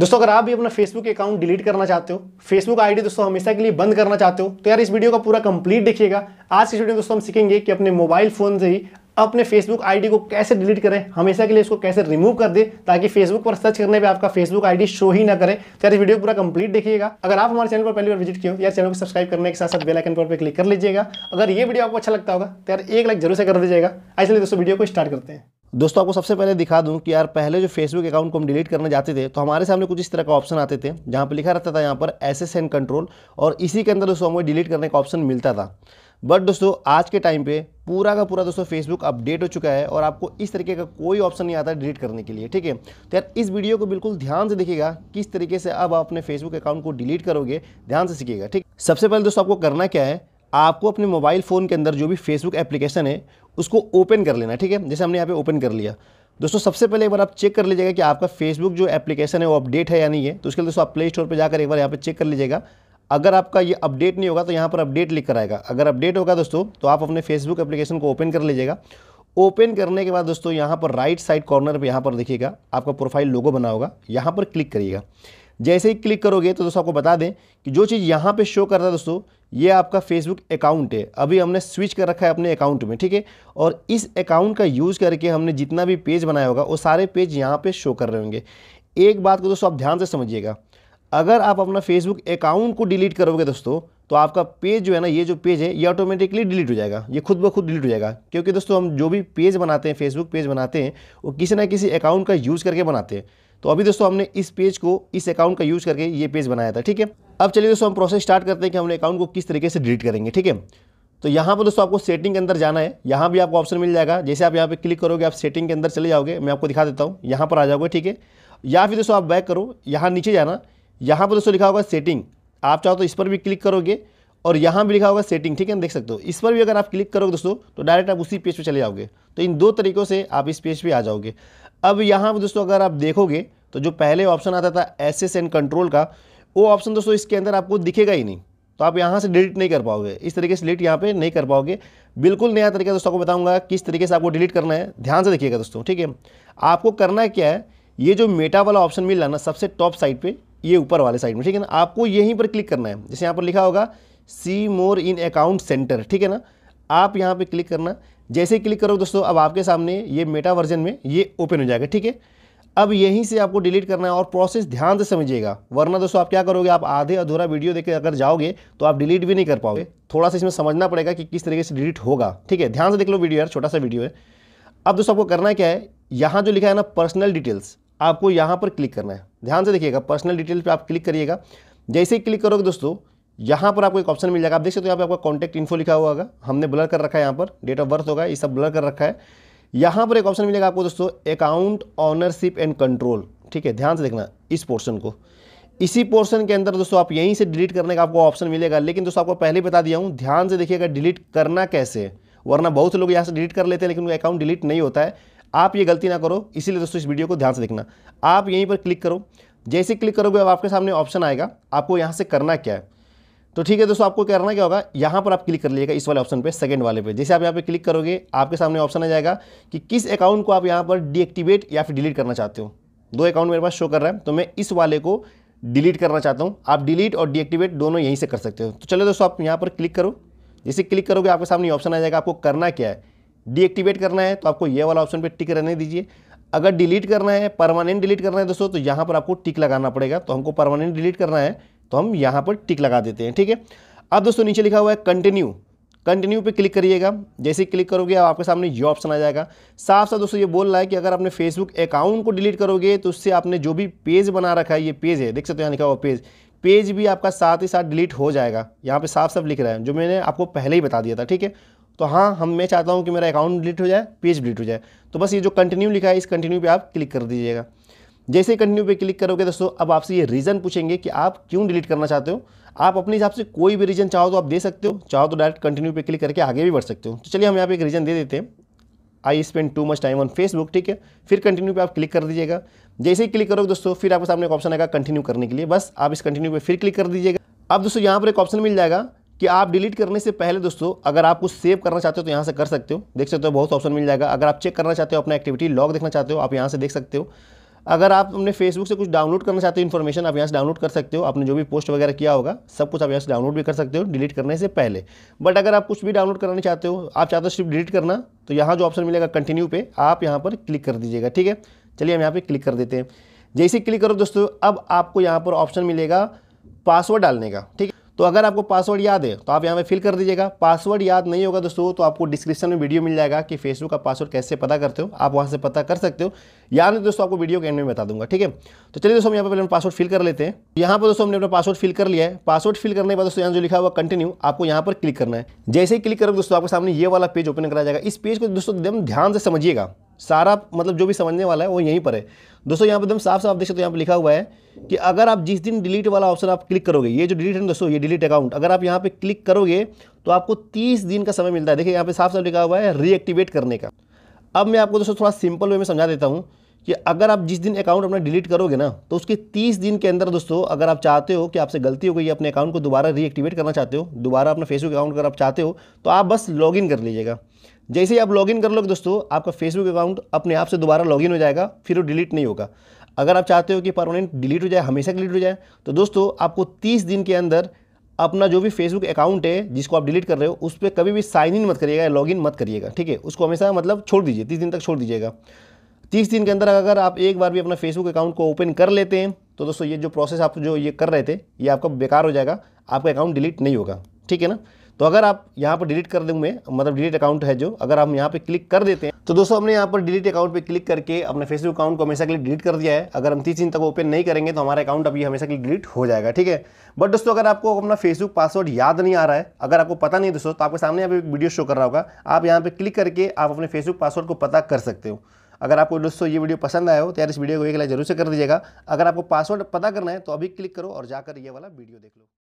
दोस्तों अगर आप भी अपना फेसबुक अकाउंट डिलीट करना चाहते हो फेसबुक आईडी दोस्तों हमेशा के लिए बंद करना चाहते हो तो यार इस वीडियो का पूरा कंप्लीट देखिएगा आज की वीडियो में दोस्तों हम सीखेंगे कि अपने मोबाइल फोन से ही अपने फेसबुक आईडी को कैसे डिलीट करें हमेशा के लिए इसको कैसे रिमूव कर दें ताकि फेसबुक पर सर्च करने पे आपका फेसबुक आईडी शो ही ना करें तो यार वीडियो पूरा कंप्लीट देखिएगा अगर आप हमारे चैनल पर पहली बार विजिट किए यार चैनल को सब्सक्राइब करने के साथ साथ बेल आइकन पर क्लिक कर लीजिएगा अगर ये वीडियो आपको अच्छा लगता होगा तो यार एक लाइक जरूर से कर दीजिएगा ऐसे दोस्तों वीडियो को स्टार्ट करते हैं दोस्तों आपको सबसे पहले दिखा दूं कि यार पहले जो फेसबुक अकाउंट को हम डिलीट करने जाते थे तो हमारे सामने कुछ इस तरह का ऑप्शन आते थे जहाँ पर लिखा रहता था यहाँ पर एस एस एन कंट्रोल और इसी के अंदर दोस्तों हमें डिलीट करने का ऑप्शन मिलता था बट दोस्तों आज के टाइम पे पूरा का पूरा दोस्तों फेसबुक अपडेट हो चुका है और आपको इस तरीके का कोई ऑप्शन नहीं आता डिलीट करने के लिए ठीक है तो यार इस वीडियो को बिल्कुल ध्यान से देखिएगा किस तरीके से अब आप अपने फेसबुक अकाउंट को डिलीट करोगे ध्यान से सीखिएगा ठीक सबसे पहले दोस्तों आपको करना क्या है आपको अपने मोबाइल फ़ोन के अंदर जो भी फेसबुक एप्लीकेशन है उसको ओपन कर लेना ठीक है जैसे हमने यहाँ पे ओपन कर लिया दोस्तों सबसे पहले एक बार आप चेक कर लीजिएगा कि आपका फेसबुक जो एप्लीकेशन है वो अपडेट है या नहीं है तो उसके लिए दोस्तों आप प्ले स्टोर पर जाकर एक बार यहाँ पे चेक कर लीजिएगा अगर आपका ये अपडेट नहीं होगा तो यहाँ पर अपडेट लिख कर आएगा अगर अपडेट होगा दोस्तों तो आप अपने फेसबुक एप्लीकेशन को ओपन कर लीजिएगा ओपन करने के बाद दोस्तों यहाँ पर राइट साइड कॉर्नर पर यहाँ पर देखिएगा आपका प्रोफाइल लोगो बना होगा यहाँ पर क्लिक करिएगा जैसे ही क्लिक करोगे तो दोस्तों आपको बता दें कि जो चीज़ यहाँ पे शो करता है दोस्तों ये आपका फेसबुक अकाउंट है अभी हमने स्विच कर रखा है अपने अकाउंट में ठीक है और इस अकाउंट का यूज़ करके हमने जितना भी पेज बनाया होगा वो सारे पेज यहाँ पे शो कर रहे होंगे एक बात को दोस्तों आप ध्यान से समझिएगा अगर आप अपना फेसबुक अकाउंट को डिलीट करोगे दोस्तों तो आपका पेज जो है ना ये जो पेज है ये ऑटोमेटिकली डिलीट हो जाएगा ये खुद ब खुद डिलीट हो जाएगा क्योंकि दोस्तों हम जो भी पेज बनाते हैं फेसबुक पेज बनाते हैं वो किसी ना किसी अकाउंट का यूज़ करके बनाते हैं तो अभी दोस्तों हमने इस पेज को इस अकाउंट का यूज़ करके ये पेज बनाया था ठीक है अब चलिए दोस्तों हम प्रोसेस स्टार्ट करते हैं कि हमने अकाउंट को किस तरीके से डिलीट करेंगे ठीक है तो यहाँ पर दोस्तों आपको सेटिंग के अंदर जाना है यहाँ भी आपको ऑप्शन मिल जाएगा जैसे आप यहाँ पर क्लिक करोगे आप सेटिंग के अंदर चले जाओगे मैं आपको दिखा देता हूँ यहाँ पर आ जाओगे ठीक है या फिर दोस्तों आप बैक करो यहाँ नीचे जाना यहाँ पर दोस्तों लिखा होगा सेटिंग आप चाहो तो इस पर भी क्लिक करोगे और यहाँ भी लिखा होगा सेटिंग ठीक है देख सकते हो इस पर भी अगर आप क्लिक करोगे दोस्तों तो डायरेक्ट आप उसी पेज पर चले जाओगे तो इन दो तरीक़ों से आप इस पेज पर आ जाओगे अब यहाँ पर दोस्तों अगर आप देखोगे तो जो पहले ऑप्शन आता था एस एस एंड कंट्रोल का वो ऑप्शन दोस्तों इसके अंदर आपको दिखेगा ही नहीं तो आप यहाँ से डिलीट नहीं कर पाओगे इस तरीके से डिलीट यहाँ पे नहीं कर पाओगे बिल्कुल नया तरीका दोस्तों को बताऊंगा किस तरीके से आपको डिलीट करना है ध्यान से देखिएगा दोस्तों ठीक है आपको करना क्या है ये जो मेटा वाला ऑप्शन मिल रहा ना सबसे टॉप साइड पर ये ऊपर वाले साइड में ठीक है ना आपको यहीं पर क्लिक करना है जैसे यहाँ पर लिखा होगा सी मोर इन अकाउंट सेंटर ठीक है ना आप यहाँ पे क्लिक करना जैसे क्लिक करो दोस्तों अब आपके सामने ये मेटा वर्जन में ये ओपन हो जाएगा ठीक है अब यहीं से आपको डिलीट करना है और प्रोसेस ध्यान से समझिएगा वरना दोस्तों आप क्या करोगे आप आधे अधूरा वीडियो देखकर अगर जाओगे तो आप डिलीट भी नहीं कर पाओगे थोड़ा सा इसमें समझना पड़ेगा कि किस तरीके से डिलीट होगा ठीक है ध्यान से देख लो वीडियो यार छोटा सा वीडियो है अब दोस्तों आपको करना क्या है यहाँ जो लिखा है ना पर्सनल डिटेल्स आपको यहाँ पर क्लिक करना है ध्यान से देखिएगा पर्सनल डिटेल पे आप क्लिक करिएगा जैसे ही क्लिक करोगे दोस्तों यहाँ पर आपको एक ऑप्शन मिल जाएगा आप देख सकते हो यहाँ पे आपका कॉन्टैक्ट इन्फो लिखा हुआ होगा हमने ब्लर कर रखा है यहाँ पर डेट ऑफ बर्थ होगा ये सब ब्लर कर रखा है यहाँ पर एक ऑप्शन मिलेगा आपको दोस्तों अकाउंट ऑनरशिप एंड कंट्रोल ठीक है ध्यान से देखना इस पोर्शन को इसी पोर्शन के अंदर दोस्तों आप यहीं से डिलीट करने का आपको ऑप्शन मिलेगा लेकिन दोस्तों आपको पहले बता दिया हूँ ध्यान से देखिएगा डिलीट करना कैसे वरना बहुत लोग यहाँ से डिलीट कर लेते हैं लेकिन उनका अकाउंट डिलीट नहीं होता है आप ये गलती ना करो इसीलिए दोस्तों इस वीडियो को ध्यान से देखना आप यहीं पर क्लिक करो जैसे क्लिक करोगे अब आपके सामने ऑप्शन आएगा आपको यहाँ से करना क्या है तो ठीक है दोस्तों आपको करना क्या होगा यहाँ पर आप क्लिक कर लीजिएगा इस वाले ऑप्शन पे सेकंड वाले पे जैसे आप यहाँ पे क्लिक करोगे आपके सामने ऑप्शन आ जाएगा कि किस अकाउंट को आप यहाँ पर डीएक्टिवेट या फिर डिलीट करना चाहते हो दो अकाउंट मेरे पास शो कर रहा है तो मैं इस वाले को डिलीट करना चाहता हूँ आप डिलीट और डीएक्टिवेट दोनों यहीं से कर सकते हो तो चलो दोस्तों आप यहाँ पर क्लिक करो जैसे क्लिक करोगे आपके सामने ऑप्शन आ जाएगा आपको करना क्या है डीएक्टिवेट करना है तो आपको ये वाला ऑप्शन पर टिक रहने दीजिए अगर डिलीट करना है परमानेंट डिलीट करना है दोस्तों तो यहाँ पर आपको टिक लगाना पड़ेगा तो हमको परमानेंट डिलीट करना है तो हम यहाँ पर टिक लगा देते हैं ठीक है अब दोस्तों नीचे लिखा हुआ है कंटिन्यू कंटिन्यू पे क्लिक करिएगा जैसे ही क्लिक करोगे अब आपके सामने ये ऑप्शन आ जाएगा साफ साफ दोस्तों ये बोल रहा है कि अगर आपने फेसबुक अकाउंट को डिलीट करोगे तो उससे आपने जो भी पेज बना रखा है ये पेज है देख सकते हो यहाँ लिखा हुआ पेज पेज भी आपका साथ ही साथ डिलीट हो जाएगा यहाँ पे साफ साफ लिख रहा है जो मैंने आपको पहले ही बता दिया था ठीक है तो हाँ हम मैं चाहता हूँ कि मेरा अकाउंट डिलीट हो जाए पेज डिलीट हो जाए तो बस ये जो कंटिन्यू लिखा है इस कंटिन्यू पे आप क्लिक कर दीजिएगा जैसे ही कंटिन्यू पे क्लिक करोगे दोस्तों अब आपसे ये रीज़न पूछेंगे कि आप क्यों डिलीट करना चाहते हो आप अपने हिसाब से कोई भी रीज़न चाहो तो आप दे सकते हो चाहो तो डायरेक्ट कंटिन्यू पे क्लिक करके आगे भी बढ़ सकते हो तो चलिए हम यहाँ पे एक रीज़न दे देते हैं I spend too much time on Facebook ठीक है फिर कंटिन्यू पे आप क्लिक कर दीजिएगा जैसे ही क्लिक करोगे दोस्तों फिर आपके सामने एक ऑप्शन आएगा कंटिन्यू करने के लिए बस आप इस कंटिन्यू पर फिर क्लिक कर दीजिएगा अब दोस्तों यहाँ पर एक ऑप्शन मिल जाएगा कि आप डिलीट करने से पहले दोस्तों अगर आप कुछ सेव करना चाहते हो तो यहाँ से कर सकते हो देख सकते हो बहुत ऑप्शन मिल जाएगा अगर आप चेक करना चाहते हो अपना एक्टिविटी लॉग देखना चाहते हो आप यहाँ से देख सकते हो अगर आप अपने फेसबुक से कुछ डाउनलोड करना चाहते हो इन्फॉर्मेशन आप यहाँ से डाउनलोड कर सकते हो आपने जो भी पोस्ट वगैरह किया होगा सब कुछ आप यहाँ से डाउनलोड भी कर सकते हो डिलीट करने से पहले बट अगर आप कुछ भी डाउनलोड करना चाहते हो आप चाहते हो सिर्फ डिलीट करना तो यहाँ जो ऑप्शन मिलेगा कंटिन्यू पे आप यहाँ पर क्लिक कर दीजिएगा ठीक है चलिए हम यहाँ पर क्लिक कर देते हैं जैसे क्लिक करो दोस्तों अब आपको यहाँ पर ऑप्शन मिलेगा पासवर्ड डालने का ठीक है तो अगर आपको पासवर्ड याद है तो आप यहाँ पे फिल कर दीजिएगा पासवर्ड याद नहीं होगा दोस्तों तो आपको डिस्क्रिप्शन में वीडियो मिल जाएगा कि फेसबुक का पासवर्ड कैसे पता करते हो आप वहाँ से पता कर सकते हो या नहीं दोस्तों आपको वीडियो के एंड में बता दूंगा ठीक है तो चलिए दोस्तों हम यहाँ पर अपने पासवर्ड फिल कर लेते हैं यहाँ पर दोस्तों हमने अपना पासवर्ड फिल कर लिया है पासवर्ड फिल करने के बाद दोस्तों यहाँ जो लिखा हुआ कंटिन्यू आपको यहाँ पर क्लिक करना है जैसे ही क्लिक करोगे दोस्तों आपके सामने ये वाला पेज ओपन करा जाएगा इस पेज को दोस्तों एकदम ध्यान से समझिएगा सारा मतलब जो भी समझने वाला है वो यहीं पर है दोस्तों यहाँ पर एकदम साफ साफ देख सकते हो यहाँ पर लिखा हुआ है कि अगर आप जिस दिन डिलीट वाला ऑप्शन आप क्लिक करोगे ये जो डिलीट है दोस्तों ये डिलीट अकाउंट अगर आप यहाँ पे क्लिक करोगे तो आपको 30 दिन का समय मिलता है देखिए यहाँ पे साफ साफ लिखा हुआ है रीएक्टिवेट करने का अब मैं आपको दोस्तों थोड़ा सिंपल वे में समझा देता हूँ कि अगर आप जिस दिन अकाउंट अपना डिलीट करोगे ना तो उसके 30 दिन के अंदर दोस्तों अगर आप चाहते हो कि आपसे गलती हो गई अपने अकाउंट को दोबारा रीएक्टिवेट करना चाहते हो दोबारा अपना फेसबुक अकाउंट अगर आप चाहते हो तो आप बस लॉगिन कर लीजिएगा जैसे ही आप लॉगिन कर लोगे दोस्तों आपका फेसबुक अकाउंट अपने आप से दोबारा लॉगिन हो जाएगा फिर वो डिलीट नहीं होगा अगर आप चाहते हो कि परमानेंट डिलीट हो जाए हमेशा डिलीट हो जाए तो दोस्तों आपको तीस दिन के अंदर अपना जो भी फेसबुक अकाउंट है जिसको आप डिलीट कर रहे हो उस पर कभी भी साइन इन मत करिएगा लॉगिन मत करिएगा ठीक है उसको हमेशा मतलब छोड़ दीजिए तीस दिन तक छोड़ दीजिएगा तीस दिन के अंदर अगर आप एक बार भी अपना फेसबुक अकाउंट को ओपन कर लेते हैं तो दोस्तों ये जो प्रोसेस आप जो ये कर रहे थे ये आपका बेकार हो जाएगा आपका अकाउंट डिलीट नहीं होगा ठीक है ना तो अगर आप यहाँ पर डिलीट कर दूँ मैं मतलब डिलीट अकाउंट है जो अगर हम यहाँ पर क्लिक कर देते हैं तो दोस्तों हमने यहाँ पर डिलीट अकाउंट पर क्लिक करके अपने फेसबुक अकाउंट को हमेशा के लिए डिलीट कर दिया है अगर हम तीस दिन तक ओपन नहीं करेंगे तो हमारा अकाउंट अभी हमेशा के लिए डिलीट हो जाएगा ठीक है बट दोस्तों अगर आपको अपना फेसबुक पासवर्ड याद नहीं आ रहा है अगर आपको पता नहीं दोस्तों तो आपके सामने यहाँ पर वीडियो शो कर रहा होगा आप यहाँ पर क्लिक करके आप अपने फेसबुक पासवर्ड को पता कर सकते हो अगर आपको दोस्तों ये वीडियो पसंद आया हो तो यार इस वीडियो को एक लाइक जरूर से कर दीजिएगा अगर आपको पासवर्ड पता करना है तो अभी क्लिक करो और जाकर ये वाला वीडियो देख लो